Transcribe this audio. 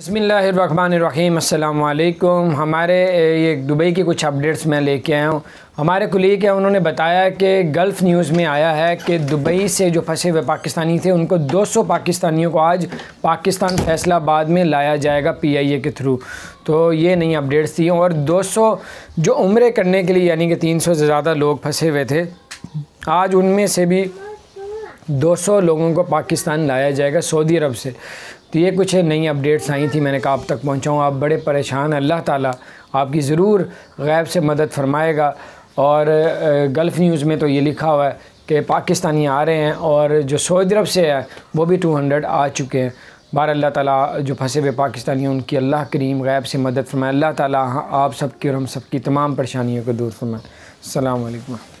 बसमीम अल्लाम हमारे ये दुबई के कुछ अपडेट्स मैं लेके आया हूँ हमारे कुलीग हैं उन्होंने बताया कि गल्फ़ न्यूज़ में आया है कि दुबई से जो फंसे हुए पाकिस्तानी थे उनको 200 पाकिस्तानियों को आज पाकिस्तान फैसलाबाद में लाया जाएगा पीआईए के थ्रू तो ये नई अपडेट्स थी और 200 जो उम्र करने के लिए यानी कि तीन से ज़्यादा लोग फंसे हुए थे आज उनमें से भी 200 लोगों को पाकिस्तान लाया जाएगा सऊदी अरब से तो ये कुछ नई अपडेट्स आई थी मैंने कहा आप तक पहुँचाऊँ आप बड़े परेशान अल्लाह ताला आपकी ज़रूर गैब से मदद फरमाएगा और गल्फ़ न्यूज़ में तो ये लिखा हुआ है कि पाकिस्तानी आ रहे हैं और जो सऊदी अरब से है वो भी टू हंड्रेड आ चुके हैं बार अल्लाह ताला जो फंसे हुए पाकिस्तानी उनकी अल्लाह करीम गैब से मदद फरमाए अल्लाह ताला आप सबकी और हम सबकी तमाम परेशानियों को दूर फरमाए अलैक्म